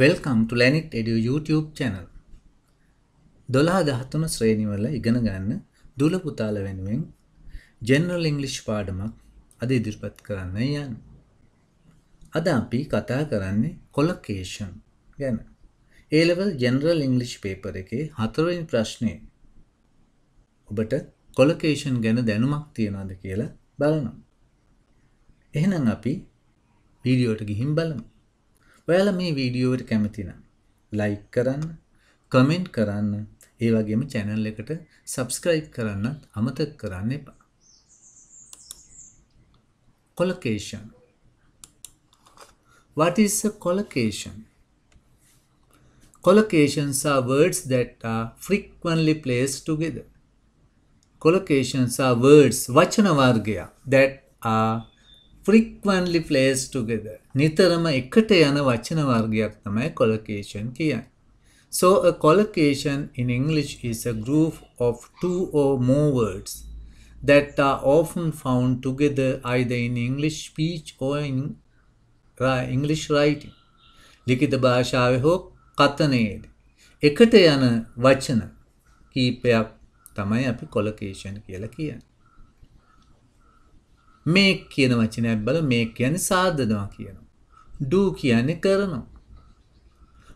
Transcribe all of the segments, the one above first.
Welcome to ලැනිට් එඩිය YouTube channel දොලා දහතුන ශ්‍රේණිවල ඉගෙන ගන්න දුල පුතාල වෙනුවෙන් ජෙනරල් ඉංගලිෂ් පාඩමක් අද ඉදිරිපත් කරන්න යන් අද අපි කතා කරන්නේ කොලොකේෂන් ගැන ඒලවල් ජෙනරල් ඉංගලිෂ් පේපර එකේ හතරවෙනි ප්‍රශ්නය ඔබට කොලොකේෂන් ගැන දැනුමක් තියෙනවාද කියලා බලනම් එහෙනම් අපි වීඩියෝට ගිහින් බලමු ඔයාල මේ වීඩියෝවට කැමතිනම් ලයි කරන්න කමෙන්ට් කරන්න ඒ වගේම චැනල් එකට සබස්ක්‍රයිබ් කරන්නත් අමතක් කරන්න එපා. කොලකේෂන් What is a collocation? Collocations are words that are frequently placed together. Collocations are words, වචන වර්ගයක් that are frequently placed together. නිතරම එකට යන වචන වර්ගයක් තමයි collocation කියන්නේ. So a collocation in English is a group of two or more words that are often found together either in English speech or in uh, English writing. ලිඛිත භාෂාවේ හෝ කතනයේදී එකට යන වචන කීපයක් තමයි අපි කොලොකේෂන් කියලා කියන්නේ. මේක් කියන වචනයක් බල මේක් කියන්නේ සාදනවා කියනවා. ඩූ කියන කරනවා.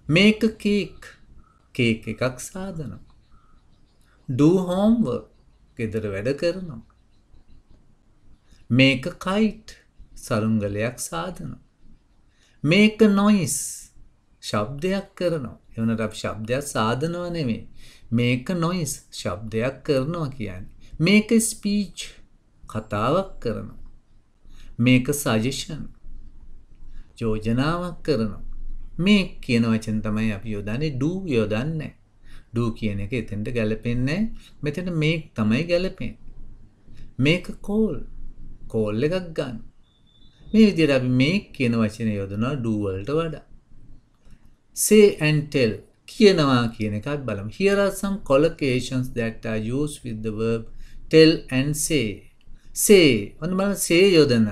මේක කේක් කේක් එකක් සාධනවා. ඩූ හෝම්ව ගෙදර වැඩ කරනවා. මේක කයිට් සරුංගලයක් සාධනවා. මේක නොයිස් ශබ්දයක් කරනවා. එවනට අප ශබ්දයක් සාධනව නෙමේ. මේක නොයිස් ශබ්දයක් කරනවා කියන්නේ. මේක ස්පීච් කතාවක් කරනවා. මේක සජෂන් යෝජනාවක් කරනවා. මේ කියන වචන තමයි අපි යොදන්නේ ඩූ යොදන්න. ඩූ කියන එක එතෙන්ට ගැලපෙන්නේ මෙතන මේ තමයි ගැලපෙන්. මේක කෝල් කෝල් එකක් ගන්න. මේ විදියට අපි මේ කියන වචන යොදනවා ඩූවල්ට වඩා. say and tell කියනවා කියන එකත් බලමු. Here are some collocations that are used with the verb tell and say. say ඔන්න බලන්න say යොදන.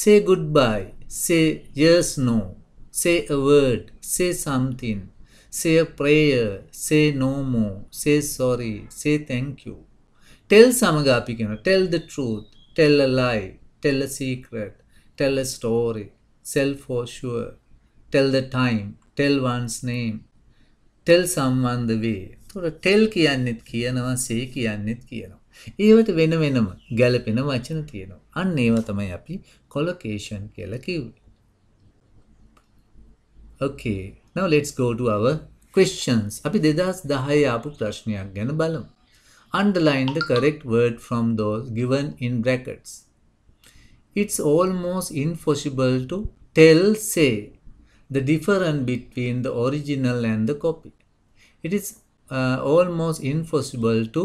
say goodbye Say yes, no. Say a word. Say something. Say a prayer. Say no more. Say sorry. Say thank you. Tell samagapikana. Tell the truth. Tell a lie. Tell a secret. Tell a story. self for sure. Tell the time. Tell one's name. Tell someone the way. තොර ටෙල් කියන්නෙත් කියනවා සේ කියන්නෙත් කියනවා. ඒවට වෙන වෙනම ගැලපෙන වචන තියෙනවා. අන්න ඒව තමයි අපි collocation කියලා කිව්වේ. Okay. Now let's go to our questions. අපි 2010 ආපු ප්‍රශ්නයක් ගැන බලමු. Underline the correct word from those given in brackets. It's almost impossible to tell say the difference between the original and the copy. It is uh, almost impossible to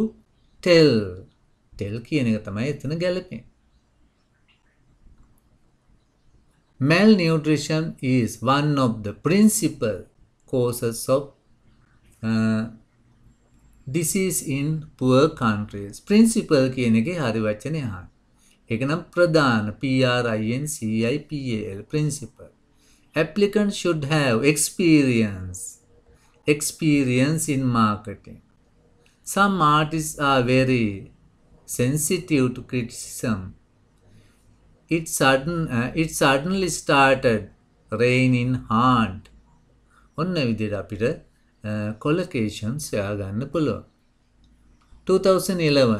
tell tell කියන එක තමයි එතන ගැලපෙන්නේ malnutrition is one of the principal causes of uh, disease in poor countries principal කියන එකේ හරි වචනේ අහන්න ඒක නම් ප්‍රධාන P R I N C I P A L principal applicant should have experience experience in marketing Some artists are very sensitive to criticism. It, sudden, uh, it suddenly started raining hard. ඔන්න විදිහට අපිට කොලකේෂන්ස් uh, හොයාගන්න පුළුවන්. 2011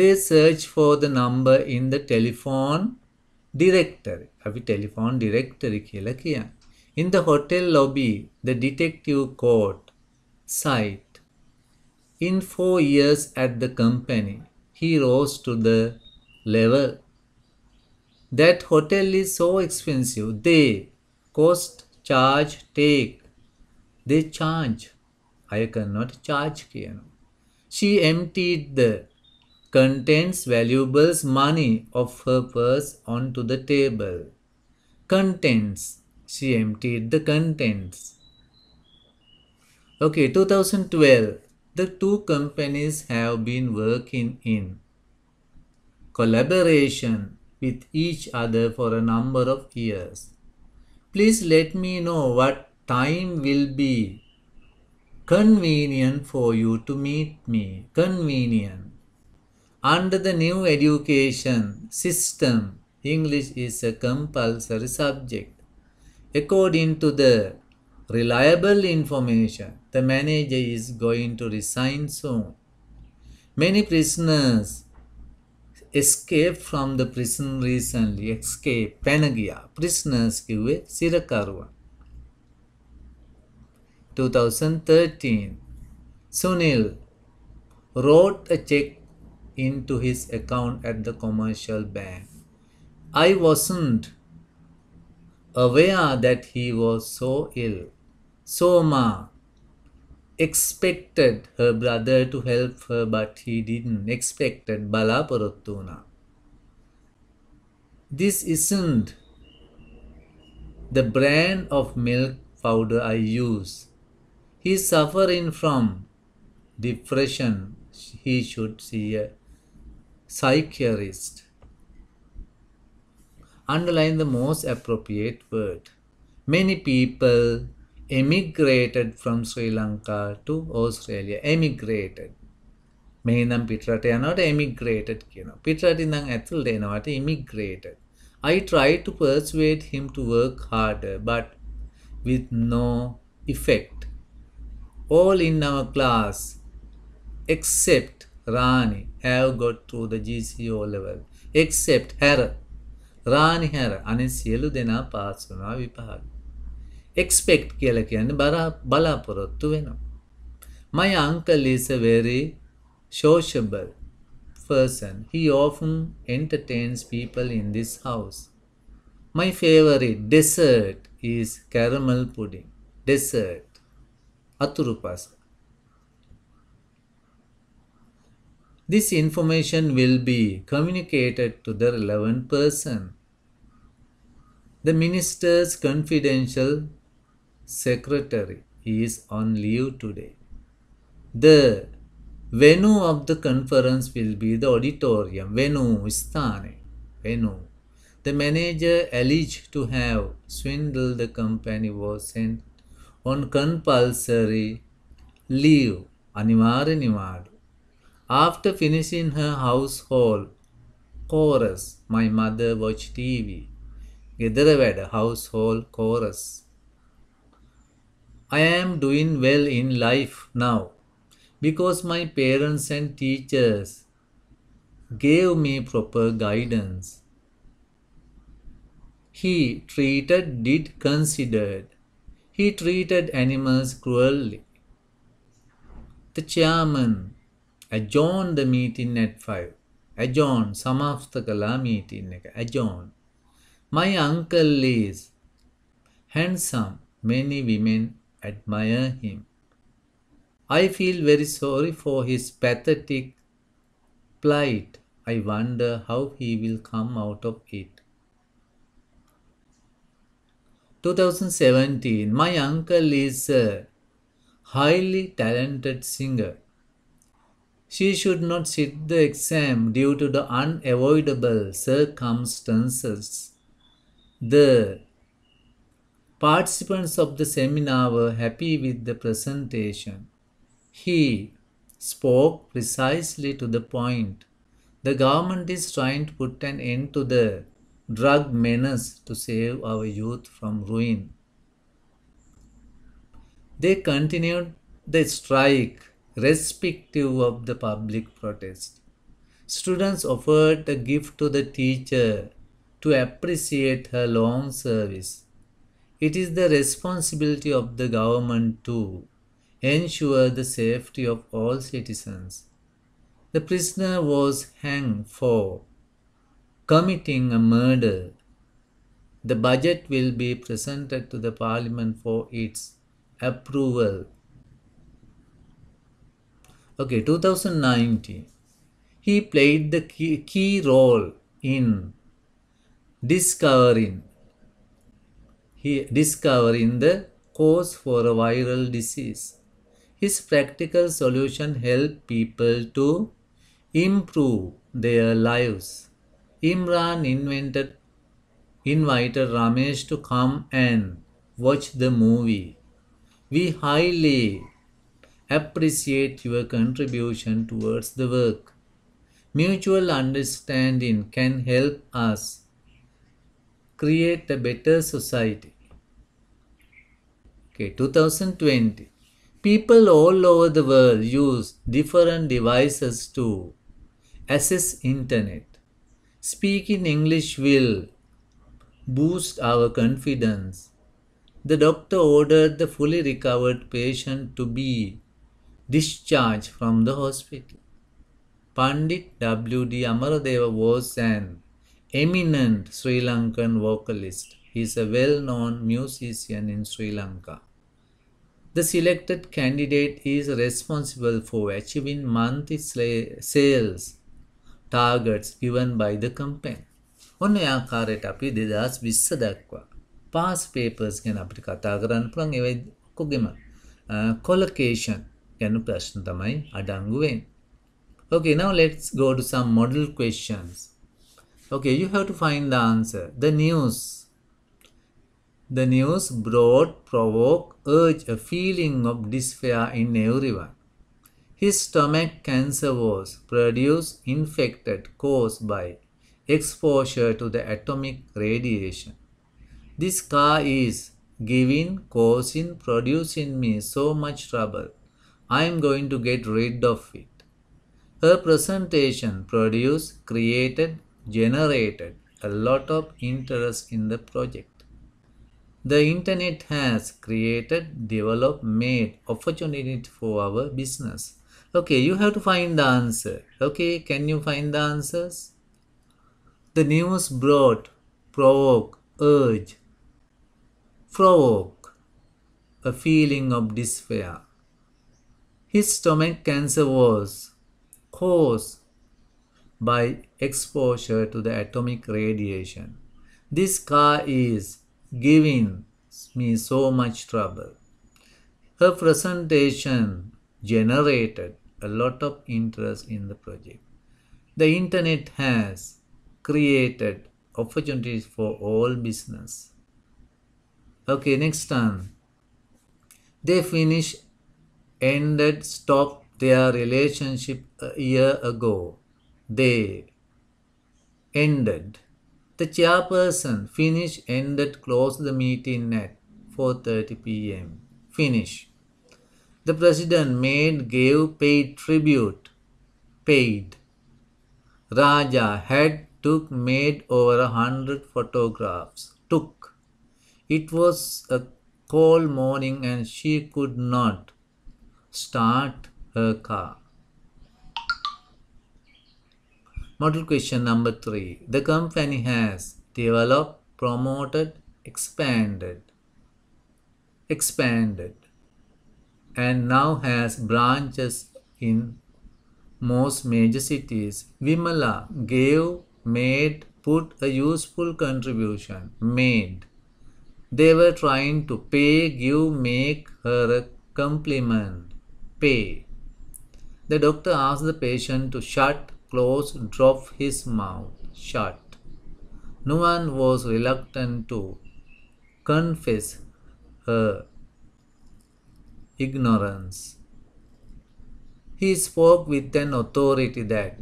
they search for the number in the telephone directory. අපි telephone directory In the hotel lobby, the detective caught sight in four years at the company, he rose to the level. That hotel is so expensive. They cost, charge, take. They charge. I cannot charge. You She emptied the contents, valuables, money of her purse onto the table. Contents. She emptied the contents. Okay, 2012 the two companies have been working in collaboration with each other for a number of years. Please let me know what time will be convenient for you to meet me. Convenient. Under the new education system, English is a compulsory subject. According to the reliable information. The manager is going to resign soon. Many prisoners escaped from the prison recently. Escape, Panagia. Prisoners किए सिरकारवा 2013. Sunil wrote a check into his account at the commercial bank. I wasn't aware that he was so ill. Soma expected her brother to help her, but he didn't. Expected Balaporottuna. This isn't the brand of milk powder I use. He's suffering from depression. He should see a psychiatrist. Underline the most appropriate word. Many people emigrated from Sri Lanka to Australia. Emigrated. මේ නම් පිටරට යනවට emigrated කියනවා. පිටරට ඉඳන් ඇතුළට එනවට immigrated. I tried to persuade him to work harder but with no effect. All in our class except Rani have got through the GCO level. Except Hera. Rani Hera අනේ සියලු දෙනා පාස් වුණා විභාගෙ. expect කියලා කියන්නේ බලාපොරොත්තු වෙනවා. My uncle is a very sociable person. He often entertains people in this house. My favorite dessert is caramel pudding. Dessert. Aturupas. This information will be communicated to the relevant person. The minister's confidential secretary is on leave today. The venue of the conference will be the auditorium. Venue istane, Venue. The manager alleged to have swindled the company was sent on compulsory leave. Animare nimadu. After finishing her household chorus, my mother watched TV. Gedara household chorus. I am doing well in life now because my parents and teachers gave me proper guidance. He treated, did considered. He treated animals cruelly. The chairman adjourned the meeting at 5. Adjourned, samastha meeting adjourned. My uncle is handsome, many women admire him. I feel very sorry for his pathetic plight. I wonder how he will come out of it. 2017 My uncle is a highly talented singer. She should not sit the exam due to the unavoidable circumstances. The Participants of the seminar were happy with the presentation. He spoke precisely to the point. The government is trying to put an end to the drug menace to save our youth from ruin. They continued the strike respective of the public protest. Students offered a gift to the teacher to appreciate her long service. It is the responsibility of the government to ensure the safety of all citizens. The prisoner was hanged for committing a murder. The budget will be presented to the parliament for its approval. Okay, 2019. He played the key, key role in discovering he discovering the cause for a viral disease. His practical solution helped people to improve their lives. Imran invented, invited Ramesh to come and watch the movie. We highly appreciate your contribution towards the work. Mutual understanding can help us create a better society. Okay, 2020. People all over the world use different devices to access internet. Speaking English will boost our confidence. The doctor ordered the fully recovered patient to be discharged from the hospital. Pandit W.D. Amaradeva was an eminent Sri Lankan vocalist. He is a well known musician in Sri Lanka. The selected candidate is responsible for achieving monthly sales targets given by the company. ඔන්න ඒ ආකාරයට අපි 2020 දක්වා past papers ගැන අපිට කතා කරන්න පුළුවන් ඒවයි ඔක්කොගෙම collocation ගැන ප්‍රශ්න තමයි අඩංගු වෙන්නේ. Okay, now let's go to some model questions. Okay, you have to find the answer. The news the news brought, provoked, urge a feeling of despair in everyone. His stomach cancer was produced, infected, caused by exposure to the atomic radiation. This car is giving, causing, producing me so much trouble. I am going to get rid of it. Her presentation produced, created, generated a lot of interest in the project. The internet has created, developed, made opportunity for our business. Okay, you have to find the answer. Okay, can you find the answers? The news brought, provoke, urge, provoke a feeling of despair. His stomach cancer was caused by exposure to the atomic radiation. This car is giving me so much trouble. Her presentation generated a lot of interest in the project. The internet has created opportunities for all business. Okay, next time. They finished, ended, stopped their relationship a year ago. They ended the chairperson finish ended close the meeting at 4:30 p.m. Finish. The president made gave paid tribute. Paid. Raja had took made over a hundred photographs. Took. It was a cold morning and she could not start her car. Model question number 3. The company has developed, promoted, expanded, expanded and now has branches in most major cities. Vimala gave, made, put a useful contribution, made. They were trying to pay, give, make her a compliment, pay. The doctor asked the patient to shut closed, dropped his mouth shut. No one was reluctant to confess her ignorance. He spoke with an authority that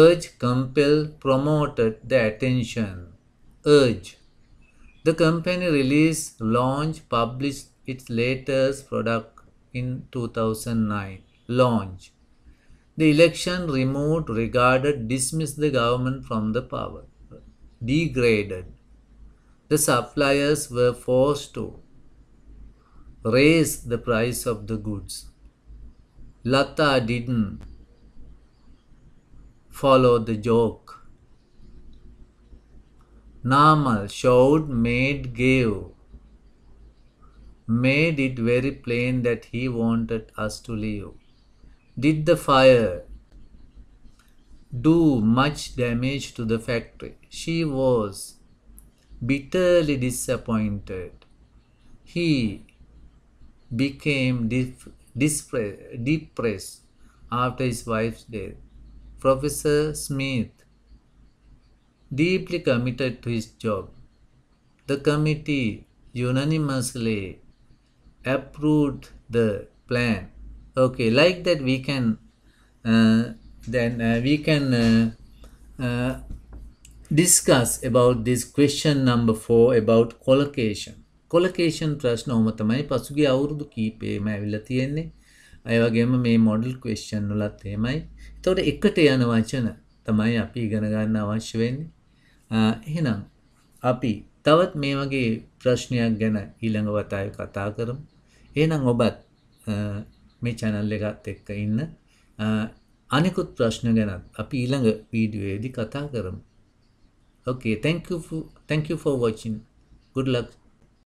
urge, compel, promoted the attention. Urge. The company released, launched, published its latest product in 2009. Launch. The election removed, regarded, dismissed the government from the power, degraded. The suppliers were forced to raise the price of the goods. Lata didn't follow the joke. Namal showed, made, gave, made it very plain that he wanted us to leave. Did the fire do much damage to the factory? She was bitterly disappointed. He became depressed after his wife's death. Professor Smith deeply committed to his job. The committee unanimously approved the plan. okay like that we can uh, then uh, we can uh, uh discuss about this question number 4 about collocation කොලකේෂන් ප්‍රශ්න ඔහම තමයි පසුගේ අවුරුදු කීපේම ඇවිල්ල තියෙන්නේ අයවගේම මේ model ක්වේෂන් වලත් එහෙමයි තොට එකට යන වචන තමයි අපි ඉගෙනගන්න අවශ්‍ය වෙන්නේ එහෙනම් අපි තවත් මේ වගේ ප්‍රශ්නයක් ගැන ඊළඟ වතාය කතා කරම් එනම් ඔබත් මේ චැනල් එකත් එක්ක ඉන්න අනෙකුත් ප්‍රශ්න ගැනත් අපි ඊළඟ වීඩියෝයේදී කතා කරමු. Okay, thank you for, thank you for watching. Good luck.